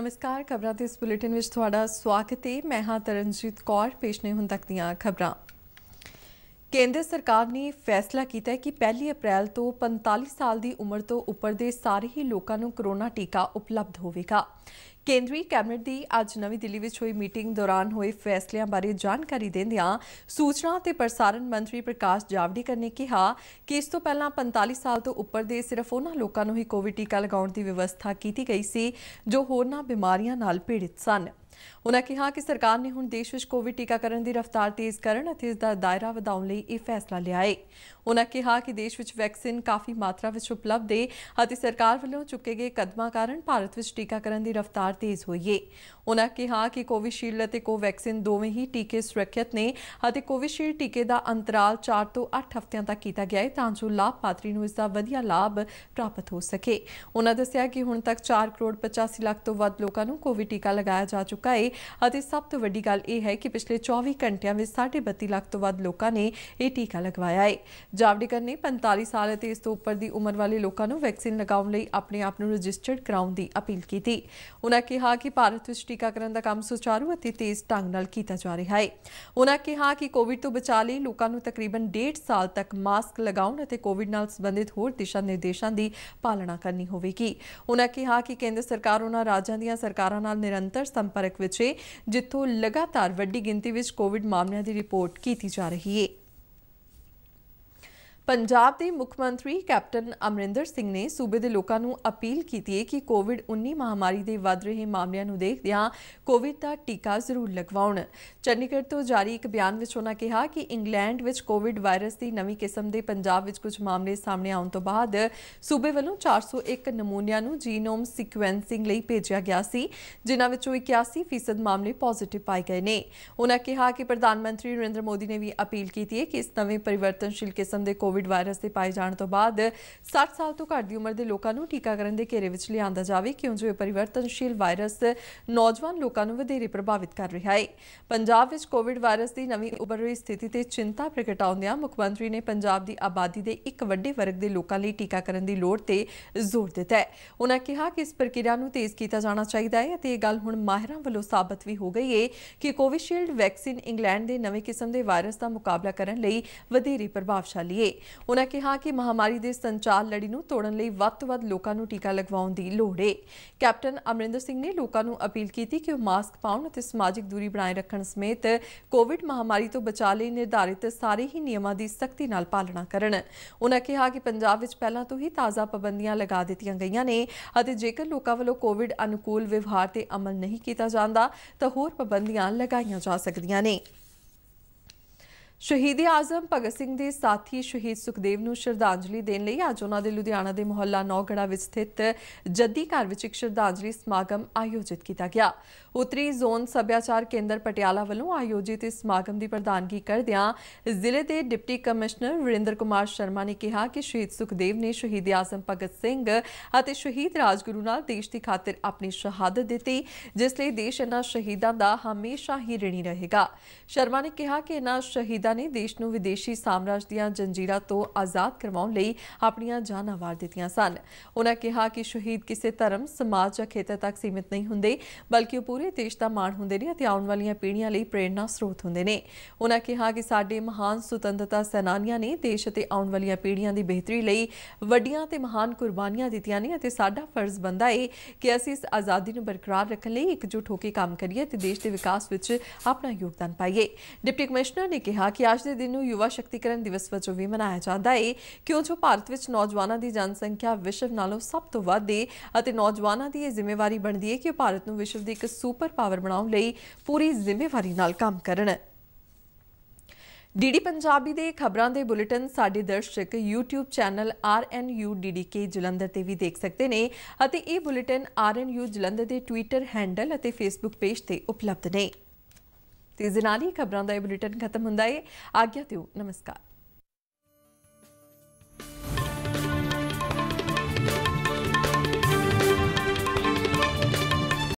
ਨਮਸਕਾਰ ਖਬਰਾਂ ਦੇ ਇਸ ਬੁਲੇਟਿਨ ਵਿੱਚ ਤੁਹਾਡਾ ਸਵਾਗਤ ਹੈ ਮੈਂ ਹਾਂ ਤਰਨਜੀਤ ਕੌਰ ਪੇਸ਼ ਨੇ ਹੁਣ ਤੱਕ ਦੀਆਂ ਖਬਰਾਂ ਕੇਂਦਰ ਸਰਕਾਰ ਨੇ ਫੈਸਲਾ ਕੀਤਾ ਹੈ ਕਿ 1 ਅਪ੍ਰੈਲ ਤੋਂ 45 ਸਾਲ ਦੀ ਉਮਰ ਤੋਂ ਉੱਪਰ ਦੇ ਸਾਰੇ ਹੀ ਲੋਕਾਂ ਨੂੰ ਕਰੋਨਾ ਟੀਕਾ ਉਪਲਬਧ ਹੋਵੇਗਾ ਕੇਂਦਰੀ ਕੈਬਨਿਟ ਦੀ ਅੱਜ ਨਵੀਂ ਦਿੱਲੀ ਵਿੱਚ ਹੋਈ ਮੀਟਿੰਗ ਦੌਰਾਨ ਹੋਏ ਫੈਸਲਿਆਂ ਬਾਰੇ ਜਾਣਕਾਰੀ ਦਿੰਦਿਆਂ ਸੂਚਨਾ ਤੇ ਪ੍ਰਸਾਰਣ ਮੰਤਰੀ ਪ੍ਰਕਾਸ਼ ਜਾਵੜੇਕਰ ਨੇ ਕਿਹਾ ਕਿ ਇਸ ਤੋਂ ਪਹਿਲਾਂ 45 ਸਾਲ ਤੋਂ ਉੱਪਰ ਦੇ ਸਿਰਫ ਉਹਨਾਂ ਲੋਕਾਂ ਨੂੰ ਹੀ ਕੋਵਿਡ ਟੀਕਾ ਲਗਾਉਣ ਦੀ ਵਿਵਸਥਾ ਕੀਤੀ ਗਈ ਸੀ ਜੋ ਹੋਰਨਾਂ ਬਿਮਾਰੀਆਂ ਨਾਲ ਪੀੜਿਤ ਸਨ ਉਹਨਾਂ ਕਿਹਾ ਕਿ ਸਰਕਾਰ ਨੇ ਹੁਣ ਦੇਸ਼ ਵਿੱਚ ਕੋਵਿਡ ਟੀਕਾਕਰਨ ਦੀ ਰਫ਼ਤਾਰ ਤੇਜ਼ ਕਰਨ ਅਤੇ ਇਸ ਦਾ ਦਾਇਰਾ ਵਧਾਉਣ ਲਈ ਇਹ ਫੈਸਲਾ ਲਿਆ ਹੈ ਉਹਨਾਂ ਕਿਹਾ ਕਿ ਦੇਸ਼ ਵਿੱਚ ਵੈਕਸੀਨ ਕਾਫੀ ਮਾਤਰਾ ਵਿੱਚ ਉਪਲਬਧ ਹੈ ਅਤੇ ਸਰਕਾਰ ਵੱਲੋਂ ਚੁੱਕੇ ਗਏ ਕਦਮਾਂ ਕਾਰਨ ਭਾਰਤ ਵਿੱਚ ਟੀਕਾਕਰਨ ਦੀ ਰਫ਼ਤਾਰ ਤੇਜ਼ ਹੋਈ ਹੈ ਉਹਨਾਂ ਕਿਹਾ ਕਿ ਕੋਵਿਸ਼ੀਲਡ ਅਤੇ ਕੋਵੈਕਸਿਨ ਦੋਵੇਂ ਹੀ ਟੀਕੇ ਸੁਰੱਖਿਅਤ ਨੇ ਅਤੇ ਕੋਵਿਸ਼ੀਲਡ ਟੀਕੇ ਦਾ ਅੰਤਰਾਲ 4 ਤੋਂ 8 ਹਫ਼ਤਿਆਂ ਤੱਕ ਕੀਤਾ ਗਿਆ ਹੈ ਤਾਂ ਜੋ ਲਾਭਪਾਤਰੀ ਨੂੰ ਇਸ ਦਾ ਵਧੀਆ ਲਾਭ ਪ੍ਰਾਪਤ ਹੋ ਸਕੇ ਉਹਨਾਂ ਦੱਸਿਆ ਕਿ ਹੁਣ ਤੱਕ 4 ਕਰੋੜ 85 ਲੱਖ ਤੋਂ ਵੱਧ ਲੋਕਾਂ ਨੂੰ ਕੋਵਿਡ ਟੀਕਾ ਲਗਾਇਆ ਜਾ ਚੁੱਕਾ ਚੁੱਕਾ ਹੈ ਅਤੇ ਸਭ ਤੋਂ ਵੱਡੀ ਗੱਲ ਇਹ ਹੈ ਕਿ ਪਿਛਲੇ 24 ਘੰਟਿਆਂ ਵਿੱਚ 32 ਲੱਖ ਤੋਂ ਵੱਧ ਲੋਕਾਂ ਨੇ ਇਹ ਟੀਕਾ ਲਗਵਾਇਆ ਹੈ ਜਾਵੜੇਕਰ ਨੇ 45 ਸਾਲ ਅਤੇ ਇਸ ਤੋਂ ਉੱਪਰ ਦੀ ਉਮਰ ਵਾਲੇ ਲੋਕਾਂ ਨੂੰ ਵੈਕਸੀਨ ਲਗਾਉਣ ਲਈ ਆਪਣੇ ਆਪ ਨੂੰ ਰਜਿਸਟਰਡ ਕਰਾਉਣ ਦੀ ਅਪੀਲ ਕੀਤੀ ਉਹਨਾਂ ਕਿਹਾ ਕਿ ਭਾਰਤ ਵਿੱਚ ਟੀਕਾਕਰਨ ਦਾ ਕੰਮ ਸੁਚਾਰੂ ਅਤੇ ਤੇਜ਼ ਢੰਗ ਨਾਲ ਕੀਤਾ ਜਾ ਰਿਹਾ ਹੈ ਉਹਨਾਂ ਕਿਹਾ ਕਿ ਕੋਵਿਡ ਤੋਂ ਬਚਾਅ ਲਈ ਲੋਕਾਂ ਨੂੰ ਤਕਰੀਬਨ 1.5 ਸਾਲ ਤੱਕ ਮਾਸਕ ਲਗਾਉਣ ਅਤੇ ਕੋਵਿਡ ਨਾਲ ਸੰਬੰਧਿਤ ਹੋਰ ਦਿਸ਼ਾ ਨਿਰਦੇਸ਼ਾਂ ਦੀ ਪਾਲਣਾ ਕਰਨੀ ਹੋਵੇਗੀ ਉਹਨਾਂ ਕਿਹਾ ਕਿ ਕੇਂਦਰ ਸਰਕਾਰ ਉਹਨਾਂ ਰਾਜਾਂ ਦੀਆਂ ਸਰਕਾਰਾਂ ਨਾਲ ਨਿਰੰਤਰ ਸੰਪਰਕ ਵਿੱਚ ਜਿੱਥੋਂ ਲਗਾਤਾਰ ਵੱਡੀ ਗਿਣਤੀ ਵਿੱਚ ਕੋਵਿਡ ਮਾਮਲਿਆਂ ਦੀ ਰਿਪੋਰਟ ਕੀਤੀ ਜਾ ਰਹੀ ਹੈ ਪੰਜਾਬ ਦੇ ਮੁੱਖ ਮੰਤਰੀ ਕੈਪਟਨ ਅਮਰਿੰਦਰ ਸਿੰਘ ਨੇ ਸੂਬੇ ਦੇ ਲੋਕਾਂ ਨੂੰ ਅਪੀਲ ਕੀਤੀ ਹੈ ਕਿ ਕੋਵਿਡ-19 ਮਹਾਮਾਰੀ ਦੇ ਵੱਧ ਰਹੇ ਮਾਮਲਿਆਂ ਨੂੰ ਦੇਖਦਿਆਂ ਕੋਵਿਡ ਦਾ ਟੀਕਾ ਜ਼ਰੂਰ ਲਗਵਾਉਣ ਚੰਡੀਗੜ੍ਹ ਤੋਂ ਜਾਰੀ ਇੱਕ ਬਿਆਨ ਵਿੱਚ ਉਹਨਾਂ ਕਿਹਾ ਕਿ ਇੰਗਲੈਂਡ ਵਿੱਚ ਕੋਵਿਡ ਵਾਇਰਸ ਦੀ ਨਵੀਂ ਕਿਸਮ ਦੇ ਪੰਜਾਬ ਵਿੱਚ ਕੁਝ ਮਾਮਲੇ ਸਾਹਮਣੇ ਆਉਣ ਤੋਂ ਬਾਅਦ ਸੂਬੇ ਵੱਲੋਂ 401 ਨਮੂਨਿਆਂ ਨੂੰ ਜੀਨੋਮ ਸੀਕੁਐਂਸਿੰਗ ਲਈ ਭੇਜਿਆ ਗਿਆ ਸੀ ਜਿਨ੍ਹਾਂ ਵਿੱਚੋਂ 81% ਮਾਮਲੇ ਪੋਜ਼ਿਟਿਵ ਪਾਏ ਗਏ ਨੇ ਉਹਨਾਂ ਕਿਹਾ ਕਿ ਪ੍ਰਧਾਨ ਮੰਤਰੀ ਨਰਿੰਦਰ ਮੋਦੀ ਨੇ ਵੀ ਅਪੀਲ ਕੀਤੀ ਹੈ ਕਿ ਇਸ ਨਵੇਂ ਪਰਿਵਰਤਨਸ਼ੀਲ ਕਿਸਮ ਦੇ ਕੋਵਿਡ ਕੋਵਿਡ ਵਾਇਰਸ ਦੇ ਪਾਏ ਜਾਣ ਤੋਂ ਬਾਅਦ 60 ਸਾਲ ਤੋਂ ਘੱਟ ਦੀ ਉਮਰ ਦੇ ਲੋਕਾਂ ਨੂੰ ਟੀਕਾਕਰਨ ਦੇ ਘੇਰੇ ਵਿੱਚ ਲਿਆਂਦਾ ਜਾਵੇ ਕਿਉਂ ਜੋ ਇਹ ਪਰਿਵਰਤਨਸ਼ੀਲ ਵਾਇਰਸ ਨੌਜਵਾਨ ਲੋਕਾਂ ਨੂੰ ਵਧੇਰੇ ਪ੍ਰਭਾਵਿਤ ਕਰ ਰਿਹਾ ਹੈ ਪੰਜਾਬ ਵਿੱਚ ਕੋਵਿਡ ਵਾਇਰਸ ਦੀ ਨਵੀਂ ਉਭਰ ਰਹੀ ਸਥਿਤੀ ਤੇ ਚਿੰਤਾ ਪ੍ਰਗਟਾਉਂਦਿਆਂ ਮੁੱਖ ਮੰਤਰੀ ਨੇ ਪੰਜਾਬ ਦੀ ਆਬਾਦੀ ਦੇ ਇੱਕ ਵੱਡੇ ਵਰਗ ਦੇ ਲੋਕਾਂ ਲਈ ਟੀਕਾਕਰਨ ਦੀ ਲੋੜ ਤੇ ਜ਼ੋਰ ਦਿੱਤਾ ਹੈ ਉਹਨਾਂ ਕਿਹਾ ਕਿ ਇਸ ਪ੍ਰਕਿਰਿਆ ਨੂੰ ਤੇਜ਼ ਕੀਤਾ ਜਾਣਾ ਚਾਹੀਦਾ ਹੈ ਅਤੇ ਇਹ ਗੱਲ ਹੁਣ ਮਾਹਿਰਾਂ ਵੱਲੋਂ ਸਾਬਤ ਵੀ ਹੋ ਗਈ ਹੈ ਕਿ ਕੋਵਿਸ਼ੀਲਡ ਵੈਕਸੀਨ ਇੰਗਲੈਂਡ ਦੇ ਨਵੇਂ ਕਿਸਮ ਦੇ ਵਾਇਰਸ ਦਾ ਮੁਕਾਬਲਾ ਕਰਨ ਲਈ ਵਧੇਰੇ ਪ੍ਰਭਾਵਸ਼ਾਲੀ ਹੈ ਉਹਨਾਂ ਕਿਹਾ ਕਿ ਮਹਾਮਾਰੀ ਦੇ ਸੰਚਾਰ ਲੜੀ ਨੂੰ ਤੋੜਨ ਲਈ ਵੱਧ ਤੋਂ ਵੱਧ ਲੋਕਾਂ ਨੂੰ ਟੀਕਾ ਲਗਵਾਉਣ ਦੀ ਲੋੜ ਹੈ ਕੈਪਟਨ ਅਮਰਿੰਦਰ ਸਿੰਘ ਨੇ ਲੋਕਾਂ ਨੂੰ ਅਪੀਲ ਕੀਤੀ ਕਿ ਉਹ ਮਾਸਕ ਪਾਉਣ ਅਤੇ ਸਮਾਜਿਕ ਦੂਰੀ ਬਣਾਏ ਰੱਖਣ ਸਮੇਤ ਕੋਵਿਡ ਮਹਾਮਾਰੀ ਤੋਂ ਬਚਾਅ ਲਈ ਨਿਰਧਾਰਿਤ ਸਾਰੇ ਹੀ ਨਿਯਮਾਂ ਦੀ ਸਖਤੀ ਨਾਲ ਪਾਲਣਾ ਕਰਨ ਉਹਨਾਂ ਕਿਹਾ ਕਿ ਪੰਜਾਬ ਵਿੱਚ ਪਹਿਲਾਂ ਤੋਂ ਹੀ ਤਾਜ਼ਾ ਪਾਬੰਦੀਆਂ ਲਗਾ ਦਿੱਤੀਆਂ ਗਈਆਂ ਨੇ ਅਤੇ ਜੇਕਰ ਲੋਕਾਂ ਵੱਲੋਂ ਕੋਵਿਡ ਅਨੁਕੂਲ ਵਿਵਹਾਰ ਤੇ ਅਮਲ ਨਹੀਂ ਕੀਤਾ ਜਾਂਦਾ ਤਾਂ ਹੋਰ ਪਾਬੰਦੀਆਂ ਲਗਾਈਆਂ ਜਾ ਸਕਦੀਆਂ ਨੇ ਸ਼ਹੀਦ ਆਜ਼ਮ ਭਗਤ ਸਿੰਘ ਦੇ ਸਾਥੀ ਸ਼ਹੀਦ ਸੁਖਦੇਵ ਨੂੰ ਸ਼ਰਧਾਂਜਲੀ ਦੇਣ ਲਈ ਅੱਜ ਉਹਨਾਂ ਦੇ ਲੁਧਿਆਣਾ ਦੇ ਮੁਹੱਲਾ ਨੌਗੜਾ ਵਿੱਚ ਸਥਿਤ ਜੱਦੀ ਘਰ ਵਿੱਚ ਇੱਕ ਸ਼ਰਧਾਂਜਲੀ ਸਮਾਗਮ ਆਯੋਜਿਤ ਕੀਤਾ ਗਿਆ ਉਤਰੀ ਜ਼ੋਨ ਸੱਭਿਆਚਾਰ ਕੇਂਦਰ ਪਟਿਆਲਾ ਵੱਲੋਂ ਆਯੋਜਿਤ ਇਸ ਸਮਾਗਮ ਦੀ ਪ੍ਰਧਾਨਗੀ ਕਰਦਿਆਂ ਜ਼ਿਲ੍ਹੇ ਦੇ ਡਿਪਟੀ ਕਮਿਸ਼ਨਰ ਵਿਰਿੰਦਰ ਕੁਮਾਰ ਸ਼ਰਮਾ ਨੇ ਕਿਹਾ ਕਿ ਸ਼ਹੀਦ ਸੁਖਦੇਵ ਨੇ ਸ਼ਹੀਦ ਆਜ਼ਮ ਭਗਤ ਸਿੰਘ ਅਤੇ ਸ਼ਹੀਦ ਰਾਜਗੁਰੂ ਨਾਲ ਦੇਸ਼ ਦੀ ਖਾਤਰ ਆਪਣੀ ਸ਼ਹਾਦਤ ਦਿੱਤੀ ਜਿਸ ਲਈ ਦੇਸ਼ ਇਹਨਾਂ ਸ਼ਹੀਦਾਂ ਦਾ ਹਮੇਸ਼ਾ ਹੀ ਰਿਣੀ ਰਹੇਗਾ ਸ਼ਰਮਾ ਨੇ ਕਿਹਾ ਕਿ ਇਹਨਾਂ ਸ਼ਹੀਦਾਂ ਕੈਨੇਡਾ ਨੇ ਦੇਸ਼ ਨੂੰ ਵਿਦੇਸ਼ੀ ਸਾਮਰਾਜ ਦੀਆਂ ਜੰਜੀਰਾਂ ਤੋਂ ਆਜ਼ਾਦ ਕਰਵਾਉਣ ਲਈ ਆਪਣੀਆਂ ਜਾਨਾਂ ਵਾਰ ਦਿੱਤੀਆਂ ਸਨ ਉਹਨਾਂ ਕਿਹਾ ਕਿ ਸ਼ਹੀਦ ਕਿਸੇ ਧਰਮ ਸਮਾਜ ਜਾਂ ਖੇਤਰ ਤੱਕ ਸੀਮਿਤ ਨਹੀਂ ਹੁੰਦੇ ਬਲਕਿ ਉਹ ਪੂਰੇ ਦੇਸ਼ ਦਾ ਮਾਣ ਹੁੰਦੇ ਨੇ ਅਤੇ ਆਉਣ ਵਾਲੀਆਂ ਪੀੜ੍ਹੀਆਂ ਲਈ ਪ੍ਰੇਰਣਾ ਸਰੋਤ ਹੁੰਦੇ ਨੇ ਉਹਨਾਂ ਕਿਹਾ ਕਿ ਸਾਡੇ ਮਹਾਨ ਸੁਤੰਤਰਤਾ ਸੈਨਾਨੀਆਂ ਨੇ ਦੇਸ਼ ਅਤੇ ਆਉਣ ਵਾਲੀਆਂ ਪੀੜ੍ਹੀਆਂ ਦੀ ਬਿਹਤਰੀ ਲਈ ਵੱਡੀਆਂ ਤੇ ਮਹਾਨ ਕੁਰਬਾਨੀਆਂ ਦਿੱਤੀਆਂ ਨੇ ਅਤੇ ਸਾਡਾ ਫਰਜ਼ ਬੰਦਾ ਹੈ ਕਿ ਅਸੀਂ ਇਸ ਆਜ਼ਾਦੀ ਨੂੰ ਬਰਕਰਾਰ ਰੱਖਣ ਲਈ ਇਕਜੁੱਟ ਹੋ ਕੇ ਕੰਮ ਕਰੀਏ ਤੇ ਦੇਸ਼ ਦੇ ਵਿਕਾਸ ਵਿੱਚ ਆਪਣਾ ਯੋਗਦਾਨ ਪਾਈਏ ਡਿਪਟੀ ਕਮਿਸ਼ਨਰ ਨੇ ਕਿਹਾ ਕਿ ਕਿ ਅੱਜ ਦੇ ਦਿਨ ਨੂੰ ਯੁਵਾ ਸ਼ਕਤੀਕਰਨ ਦਿਵਸ ਵਜੋਂ ਵੀ ਮਨਾਇਆ ਜਾਂਦਾ ਹੈ ਕਿਉਂ ਜੋ ਭਾਰਤ ਵਿੱਚ ਨੌਜਵਾਨਾਂ ਦੀ ਜਨਸੰਖਿਆ ਵਿਸ਼ਵ ਨਾਲੋਂ ਸਭ ਤੋਂ ਵੱਧ ਹੈ ਅਤੇ ਨੌਜਵਾਨਾਂ ਦੀ ਇਹ ਜ਼ਿੰਮੇਵਾਰੀ ਬਣਦੀ ਹੈ ਕਿ ਭਾਰਤ ਨੂੰ ਵਿਸ਼ਵ ਦੀ ਇੱਕ ਸੁਪਰ ਪਾਵਰ ਬਣਾਉਣ ਲਈ ਪੂਰੀ ਜ਼ਿੰਮੇਵਾਰੀ ਨਾਲ ਕੰਮ ਕਰਨ। ਡੀਡੀ ਪੰਜਾਬੀ ਦੇ ਖਬਰਾਂ ਦੇ ਬੁਲੇਟਿਨ ਸਾਡੇ ਦਰਸ਼ਕ YouTube ਚੈਨਲ RNUDDK ਜਲੰਧਰ ਤੇ ਵੀ ਦੇਖ ਸਕਦੇ ਨੇ ਅਤੇ ਇਹ ਬੁਲੇਟਿਨ RNU ਜਲੰਧਰ ਦੇ ਟਵਿੱਟਰ ਹੈਂਡਲ ਅਤੇ Facebook ਪੇਜ ਤੇ ਉਪਲਬਧ ਨੇ। ਤੇ ਨਾਲ ਖਬਰਾਂ ਦਾ ਇਹ ਬੁਲੇਟਿਨ ਖਤਮ ਹੁੰਦਾ ਹੈ ਆਗਿਆ ਦਿਓ ਨਮਸਕਾਰ